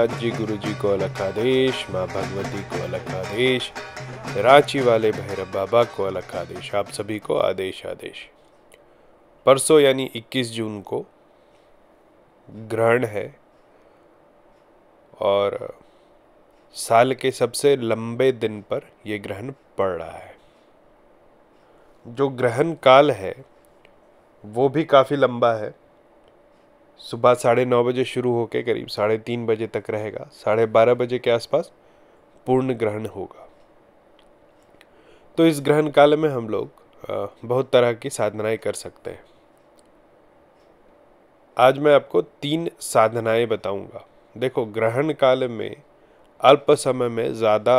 महाराज जी गुरु जी को अलग आदेश माँ भगवती को अलग आदेश रांची वाले भैरव बाबा को अलग आदेश आप सभी को आदेश आदेश परसों यानी 21 जून को ग्रहण है और साल के सबसे लंबे दिन पर यह ग्रहण पड़ रहा है जो ग्रहण काल है वो भी काफ़ी लंबा है सुबह साढ़े नौ बजे शुरू होकर करीब साढ़े तीन बजे तक रहेगा साढ़े बारह बजे के आसपास पूर्ण ग्रहण होगा तो इस ग्रहण काल में हम लोग बहुत तरह की साधनाएं कर सकते हैं आज मैं आपको तीन साधनाएं बताऊंगा देखो ग्रहण काल में अल्प समय में ज़्यादा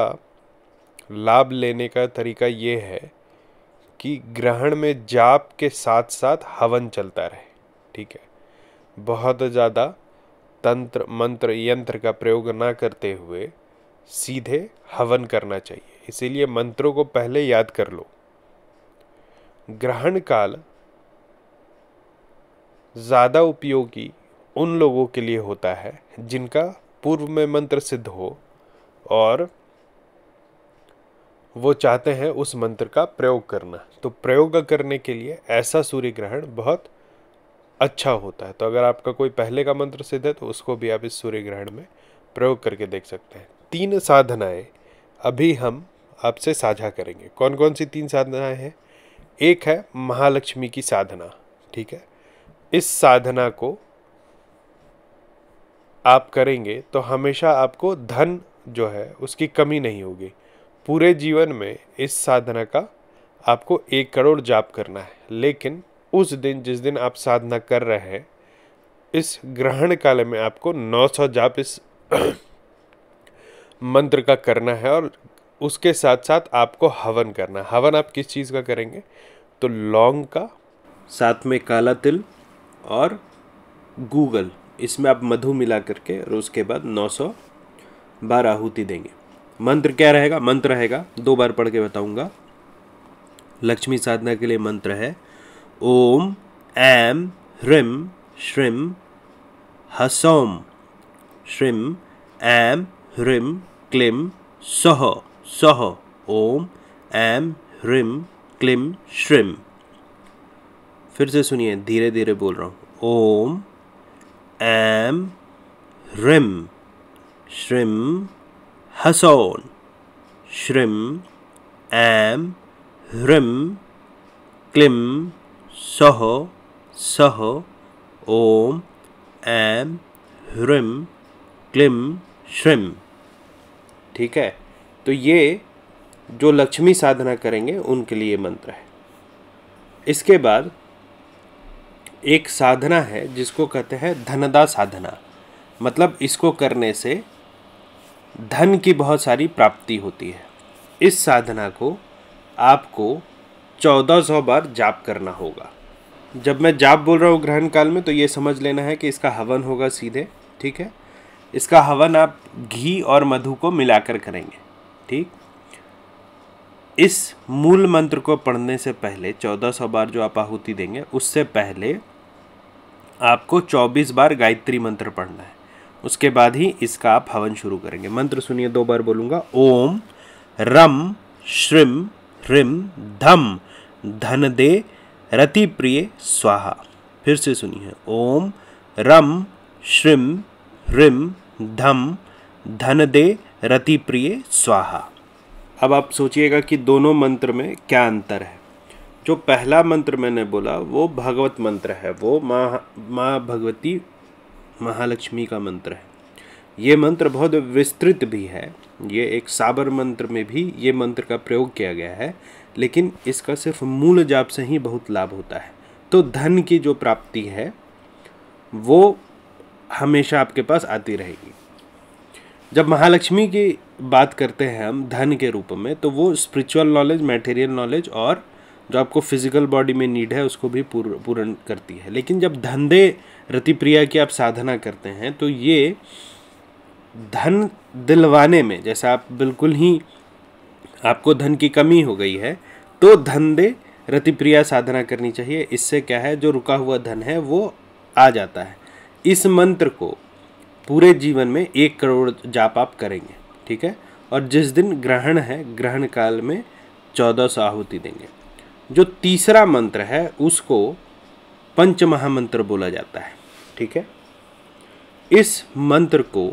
लाभ लेने का तरीका ये है कि ग्रहण में जाप के साथ साथ हवन चलता रहे ठीक है बहुत ज़्यादा तंत्र मंत्र यंत्र का प्रयोग ना करते हुए सीधे हवन करना चाहिए इसीलिए मंत्रों को पहले याद कर लो ग्रहण काल ज़्यादा उपयोगी उन लोगों के लिए होता है जिनका पूर्व में मंत्र सिद्ध हो और वो चाहते हैं उस मंत्र का प्रयोग करना तो प्रयोग करने के लिए ऐसा सूर्य ग्रहण बहुत अच्छा होता है तो अगर आपका कोई पहले का मंत्र सिद्ध है तो उसको भी आप इस सूर्य ग्रहण में प्रयोग करके देख सकते हैं तीन साधनाएं अभी हम आपसे साझा करेंगे कौन कौन सी तीन साधनाएं हैं एक है महालक्ष्मी की साधना ठीक है इस साधना को आप करेंगे तो हमेशा आपको धन जो है उसकी कमी नहीं होगी पूरे जीवन में इस साधना का आपको एक करोड़ जाप करना है लेकिन उस दिन जिस दिन आप साधना कर रहे हैं इस ग्रहण काल में आपको 900 जाप इस मंत्र का करना है और उसके साथ साथ आपको हवन करना है हवन आप किस चीज़ का करेंगे तो लौंग का साथ में काला तिल और गूगल इसमें आप मधु मिला करके और उसके बाद 900 बार आहूति देंगे मंत्र क्या रहेगा मंत्र रहेगा दो बार पढ़ के बताऊंगा लक्ष्मी साधना के लिए मंत्र है ओम एम ह्रीम श्रीम हसोम श्रीम एम ह्रीम क्लीम सह सह ओम एम ह्रीम क्लीम श्रीम फिर से सुनिए धीरे धीरे बोल रहा हूँ ओम एम ह्रीम श्रीम हसौन श्रीम एम ह्रीम क्लिम सः सः ओम एम ह्रीं क्लिम श्रीं ठीक है तो ये जो लक्ष्मी साधना करेंगे उनके लिए मंत्र है इसके बाद एक साधना है जिसको कहते हैं धनदा साधना मतलब इसको करने से धन की बहुत सारी प्राप्ति होती है इस साधना को आपको चौदह सौ बार जाप करना होगा जब मैं जाप बोल रहा हूँ ग्रहण काल में तो ये समझ लेना है कि इसका हवन होगा सीधे ठीक है इसका हवन आप घी और मधु को मिलाकर करेंगे ठीक इस मूल मंत्र को पढ़ने से पहले चौदह सौ बार जो आप आहुति देंगे उससे पहले आपको चौबीस बार गायत्री मंत्र पढ़ना है उसके बाद ही इसका आप हवन शुरू करेंगे मंत्र सुनिए दो बार बोलूँगा ओम रम श्रिम ह्रिम धम धन दे रति प्रिय स्वाहा फिर से सुनिए ओम रम श्रिम ह्रिम धम धन दे रति प्रिय स्वाहा अब आप सोचिएगा कि दोनों मंत्र में क्या अंतर है जो पहला मंत्र मैंने बोला वो भगवत मंत्र है वो माँ माँ भगवती महालक्ष्मी का मंत्र है ये मंत्र बहुत विस्तृत भी है ये एक साबर मंत्र में भी ये मंत्र का प्रयोग किया गया है लेकिन इसका सिर्फ मूल जाप से ही बहुत लाभ होता है तो धन की जो प्राप्ति है वो हमेशा आपके पास आती रहेगी जब महालक्ष्मी की बात करते हैं हम धन के रूप में तो वो स्पिरिचुअल नॉलेज मटेरियल नॉलेज और जो आपको फिजिकल बॉडी में नीड है उसको भी पूर्ण पूर्ण करती है लेकिन जब धंधे रतिप्रिया की आप साधना करते हैं तो ये धन दिलवाने में जैसा आप बिल्कुल ही आपको धन की कमी हो गई है तो धन दे रतिप्रिया साधना करनी चाहिए इससे क्या है जो रुका हुआ धन है वो आ जाता है इस मंत्र को पूरे जीवन में एक करोड़ जाप आप करेंगे ठीक है और जिस दिन ग्रहण है ग्रहण काल में चौदह सौ आहुति देंगे जो तीसरा मंत्र है उसको पंच महामंत्र बोला जाता है ठीक है इस मंत्र को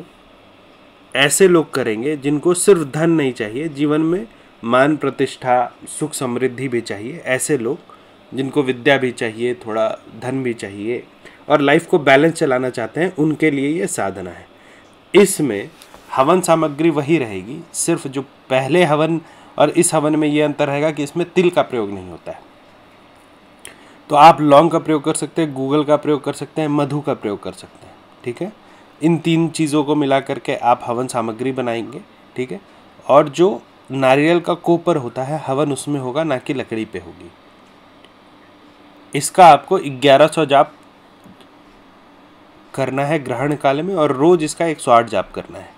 ऐसे लोग करेंगे जिनको सिर्फ धन नहीं चाहिए जीवन में मान प्रतिष्ठा सुख समृद्धि भी चाहिए ऐसे लोग जिनको विद्या भी चाहिए थोड़ा धन भी चाहिए और लाइफ को बैलेंस चलाना चाहते हैं उनके लिए ये साधना है इसमें हवन सामग्री वही रहेगी सिर्फ जो पहले हवन और इस हवन में ये अंतर रहेगा कि इसमें तिल का प्रयोग नहीं होता है तो आप लौंग का प्रयोग कर सकते हैं गूगल का प्रयोग कर सकते हैं मधु का प्रयोग कर सकते हैं ठीक है इन तीन चीज़ों को मिला करके आप हवन सामग्री बनाएंगे ठीक है और जो नारियल का कोपर होता है हवन उसमें होगा ना कि लकड़ी पे होगी इसका आपको 1100 जाप करना है ग्रहण काल में और रोज इसका 108 जाप करना है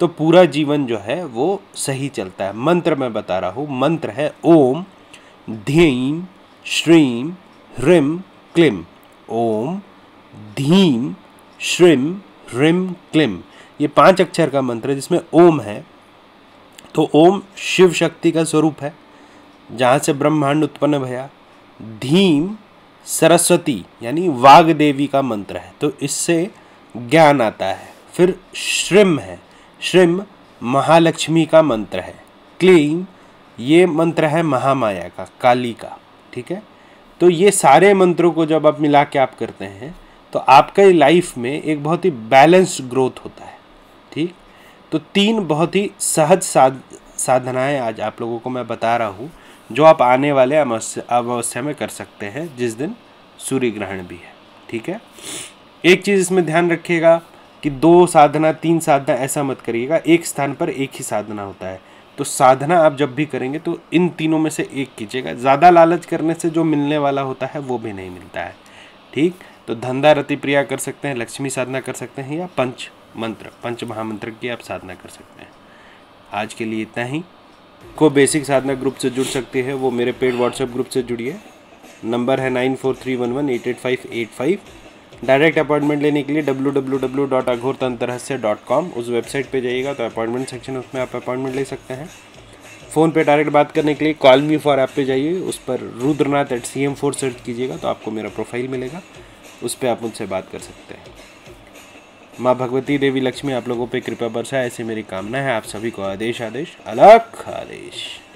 तो पूरा जीवन जो है वो सही चलता है मंत्र मैं बता रहा हूँ मंत्र है ओम धीम श्रीम ह्रीम क्लिम ओम धीम श्रीम ह्रीम क्लिम ये पांच अक्षर का मंत्र है जिसमें ओम है तो ओम शिव शक्ति का स्वरूप है जहाँ से ब्रह्मांड उत्पन्न भया धीम सरस्वती यानी वाग देवी का मंत्र है तो इससे ज्ञान आता है फिर श्रिम है श्रिम महालक्ष्मी का मंत्र है क्लीम ये मंत्र है महामाया का काली का ठीक है तो ये सारे मंत्रों को जब आप मिला के आप करते हैं तो आपके लाइफ में एक बहुत ही बैलेंस्ड ग्रोथ होता है ठीक तो तीन बहुत ही सहज साध साधनाएँ आज आप लोगों को मैं बता रहा हूँ जो आप आने वाले अमावस्या अमावस्या में कर सकते हैं जिस दिन सूर्य ग्रहण भी है ठीक है एक चीज़ इसमें ध्यान रखिएगा कि दो साधना तीन साधना ऐसा मत करिएगा एक स्थान पर एक ही साधना होता है तो साधना आप जब भी करेंगे तो इन तीनों में से एक कीजिएगा ज़्यादा लालच करने से जो मिलने वाला होता है वो भी नहीं मिलता है ठीक तो धंधा रति प्रिया कर सकते हैं लक्ष्मी साधना कर सकते हैं या पंच मंत्र पंच महामंत्र की आप साधना कर सकते हैं आज के लिए इतना ही को बेसिक साधना ग्रुप से जुड़ सकते हैं वो मेरे पेड व्हाट्सएप ग्रुप से जुड़िए नंबर है nine four three one one eight eight five eight five direct appointment लेने के लिए W W W dot Aghor Tantrahasya dot com उस वेबसाइट पे जाइएगा तो अपॉइंटमेंट सेक्शन उसमें आप अपॉइंटमेंट ले सकते हैं फ़ोन पे डायरेक्ट बात करने के लिए कॉल मी फॉर ऐप पे जाइए उस पर Rudranath at C M four search कीजिएगा तो आपको मेरा प्रोफाइल मिलेगा उस पर आप मुझसे बात कर सकते हैं माँ भगवती देवी लक्ष्मी आप लोगों पे कृपा बरसा ऐसी मेरी कामना है आप सभी को आदेश आदेश अलग आदेश